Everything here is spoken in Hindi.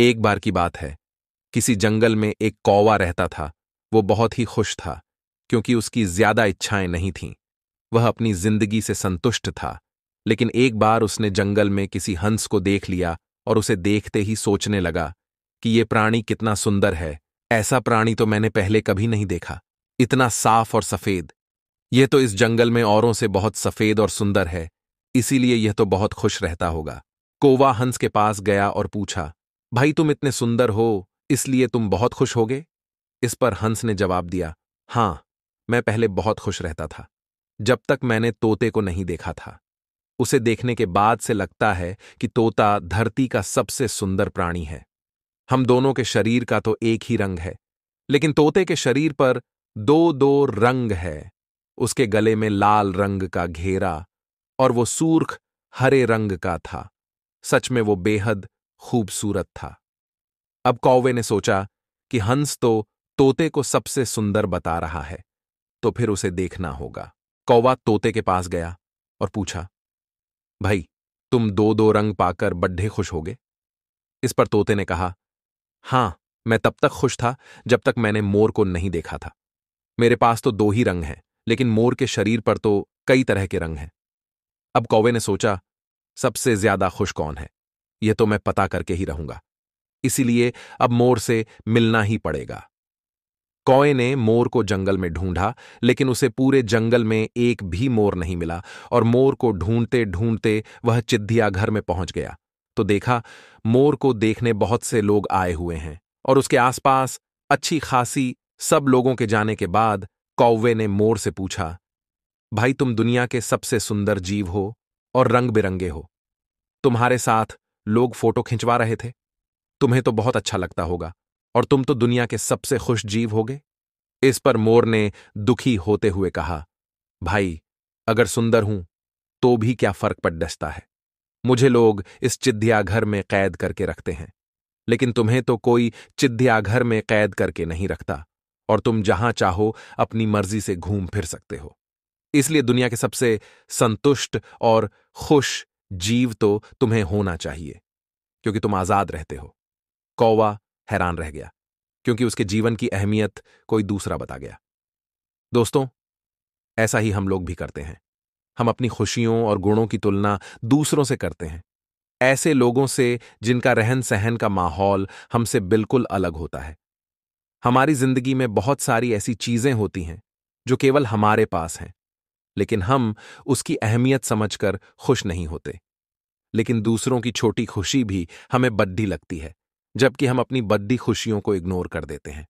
एक बार की बात है किसी जंगल में एक कौवा रहता था वो बहुत ही खुश था क्योंकि उसकी ज्यादा इच्छाएं नहीं थीं वह अपनी जिंदगी से संतुष्ट था लेकिन एक बार उसने जंगल में किसी हंस को देख लिया और उसे देखते ही सोचने लगा कि ये प्राणी कितना सुंदर है ऐसा प्राणी तो मैंने पहले कभी नहीं देखा इतना साफ और सफेद यह तो इस जंगल में औरों से बहुत सफेद और सुंदर है इसीलिए यह तो बहुत खुश रहता होगा कोवा हंस के पास गया और पूछा भाई तुम इतने सुंदर हो इसलिए तुम बहुत खुश होगे इस पर हंस ने जवाब दिया हां मैं पहले बहुत खुश रहता था जब तक मैंने तोते को नहीं देखा था उसे देखने के बाद से लगता है कि तोता धरती का सबसे सुंदर प्राणी है हम दोनों के शरीर का तो एक ही रंग है लेकिन तोते के शरीर पर दो दो रंग है उसके गले में लाल रंग का घेरा और वो सूर्ख हरे रंग का था सच में वो बेहद खूबसूरत था अब कौवे ने सोचा कि हंस तो तोते को सबसे सुंदर बता रहा है तो फिर उसे देखना होगा कौवा तोते के पास गया और पूछा भाई तुम दो दो रंग पाकर बड्ढे खुश होगे इस पर तोते ने कहा हां मैं तब तक खुश था जब तक मैंने मोर को नहीं देखा था मेरे पास तो दो ही रंग हैं लेकिन मोर के शरीर पर तो कई तरह के रंग हैं अब कौवे ने सोचा सबसे ज्यादा खुश कौन है ये तो मैं पता करके ही रहूंगा इसीलिए अब मोर से मिलना ही पड़ेगा कौए ने मोर को जंगल में ढूंढा लेकिन उसे पूरे जंगल में एक भी मोर नहीं मिला और मोर को ढूंढते ढूंढते वह चिद्धिया घर में पहुंच गया तो देखा मोर को देखने बहुत से लोग आए हुए हैं और उसके आसपास अच्छी खासी सब लोगों के जाने के बाद कौवे ने मोर से पूछा भाई तुम दुनिया के सबसे सुंदर जीव हो और रंग बिरंगे हो तुम्हारे साथ लोग फोटो खिंचवा रहे थे तुम्हें तो बहुत अच्छा लगता होगा और तुम तो दुनिया के सबसे खुश जीव होगे इस पर मोर ने दुखी होते हुए कहा भाई अगर सुंदर हूं तो भी क्या फर्क पड़ डसता है मुझे लोग इस चिद्याघर में कैद करके रखते हैं लेकिन तुम्हें तो कोई चिद्याघर में कैद करके नहीं रखता और तुम जहां चाहो अपनी मर्जी से घूम फिर सकते हो इसलिए दुनिया के सबसे संतुष्ट और खुश जीव तो तुम्हें होना चाहिए क्योंकि तुम आजाद रहते हो कौवा हैरान रह गया क्योंकि उसके जीवन की अहमियत कोई दूसरा बता गया दोस्तों ऐसा ही हम लोग भी करते हैं हम अपनी खुशियों और गुणों की तुलना दूसरों से करते हैं ऐसे लोगों से जिनका रहन सहन का माहौल हमसे बिल्कुल अलग होता है हमारी जिंदगी में बहुत सारी ऐसी चीजें होती हैं जो केवल हमारे पास हैं लेकिन हम उसकी अहमियत समझकर खुश नहीं होते लेकिन दूसरों की छोटी खुशी भी हमें बड्डी लगती है जबकि हम अपनी बड्डी खुशियों को इग्नोर कर देते हैं